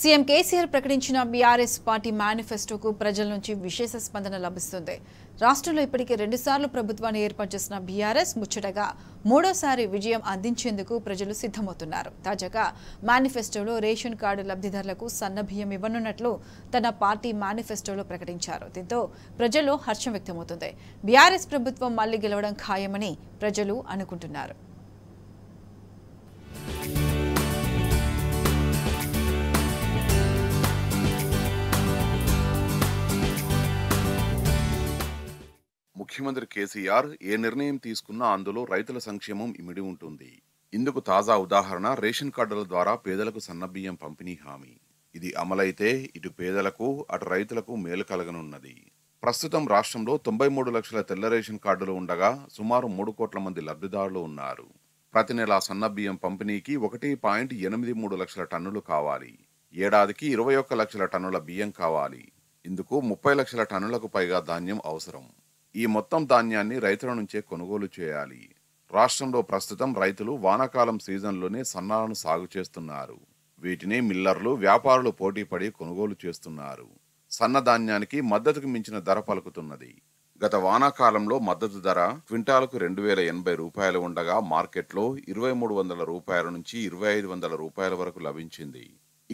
CM KCR ప్రకటించిన BRS party మేనిఫెస్టోకు ప్రజల నుంచి విశేష స్పందన లభిస్తుంది రాష్ట్రంలో ఇప్పటికే రెండుసార్లు ప్రభుత్వాన్ని ఏర్పాటు చేసిన బీఆర్ఎస్ ముచ్చటగా మూడోసారి విజయం అందించేందుకు ప్రజలు సిద్ధమవుతున్నారు తాజాగా మేనిఫెస్టోలో రేషన్ కార్డు లబ్ధిదారులకు సన్నబియ్యం ఇవ్వనున్నట్లు తన పార్టీ మేనిఫెస్టోలో ప్రకటించారు దీంతో ప్రజల్లో హర్షం వ్యక్తమవుతుంది బీఆర్ఎస్ ప్రభుత్వం మళ్లీ గెలవడం ఖాయమని ప్రజలు అనుకుంటున్నారు ముఖ్యమంత్రి కేసీఆర్ ఏ నిర్ణయం తీసుకున్నా అందులో రైతుల సంక్షేమం ఇమిడి ఉంటుంది ఇందుకు తాజా ఉదాహరణ రేషన్ కార్డుల ద్వారా పేదలకు సన్నబియ్యం పంపిణీ హామీ ఇది అమలైతే ఇటు పేదలకు అటు రైతులకు మేలు కలగనున్నది ప్రస్తుతం రాష్ట్రంలో తొంభై మూడు లక్షల తెల్ల రేషన్ కార్డులు ఉండగా సుమారు మూడు కోట్ల మంది లబ్ధిదారులు ఉన్నారు ప్రతి నెల సన్నబియ్యం పంపిణీకి ఒకటి పాయింట్ ఎనిమిది మూడు లక్షల టన్నులు కావాలి ఏడాదికి ఇరవై ఒక్క లక్షల టన్నుల బియ్యం కావాలి ఇందుకు ముప్పై లక్షల టన్నులకు పైగా ధాన్యం అవసరం ఈ మొత్తం ధాన్యాన్ని రైతుల నుంచే కొనుగోలు చేయాలి రాష్ట్రంలో ప్రస్తుతం రైతులు వానాకాలం సీజన్లోనే సన్నాలను సాగు చేస్తున్నారు వీటిని మిల్లర్లు వ్యాపారులు పోటీపడి కొనుగోలు చేస్తున్నారు సన్నధాన్యానికి మద్దతుకు మించిన ధర పలుకుతున్నది గత వానాకాలంలో మద్దతు ధర క్వింటాలకు రెండు వేల ఎనభై రూపాయలు ఉండగా మార్కెట్లో ఇరవై మూడు వందల రూపాయల నుంచి ఇరవై ఐదు వందల రూపాయల వరకు లభించింది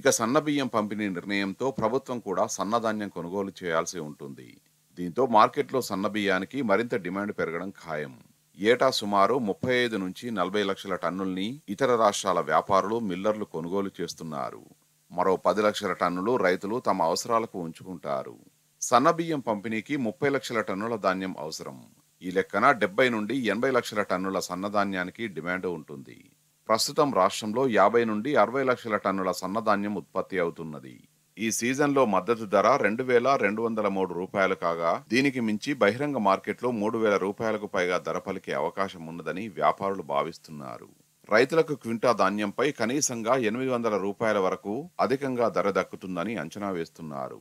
ఇక సన్నబియ్యం పంపిణీ నిర్ణయంతో ప్రభుత్వం కూడా సన్నధాన్యం కొనుగోలు చేయాల్సి ఉంటుంది దీంతో మార్కెట్లో సన్నబియ్యానికి మరింత డిమాండ్ పెరగడం ఖాయం ఏటా సుమారు ముప్పై ఐదు నుంచి నలభై లక్షల టన్నుల్ని ఇతర రాష్ట్రాల వ్యాపారులు మిల్లర్లు కొనుగోలు చేస్తున్నారు మరో పది లక్షల టన్నులు రైతులు తమ అవసరాలకు ఉంచుకుంటారు సన్నబియ్యం పంపిణీకి ముప్పై లక్షల టన్నుల ధాన్యం అవసరం ఈ లెక్కన డెబ్బై నుండి ఎనభై లక్షల టన్నుల సన్నధాన్యానికి డిమాండ్ ఉంటుంది ప్రస్తుతం రాష్ట్రంలో యాభై నుండి అరవై లక్షల టన్నుల సన్నధాన్యం ఉత్పత్తి అవుతున్నది ఈ సీజన్లో మద్దతు ధర రెండు వేల రెండు వందల మూడు రూపాయలు కాగా దీనికి మించి బహిరంగ మార్కెట్లో మూడు వేల రూపాయలకు పైగా ధర పలికే అవకాశం ఉన్నదని వ్యాపారులు భావిస్తున్నారు రైతులకు క్వింటా ధాన్యంపై కనీసంగా ఎనిమిది వందల రూపాయల వరకు అధికంగా ధర దక్కుతుందని అంచనా వేస్తున్నారు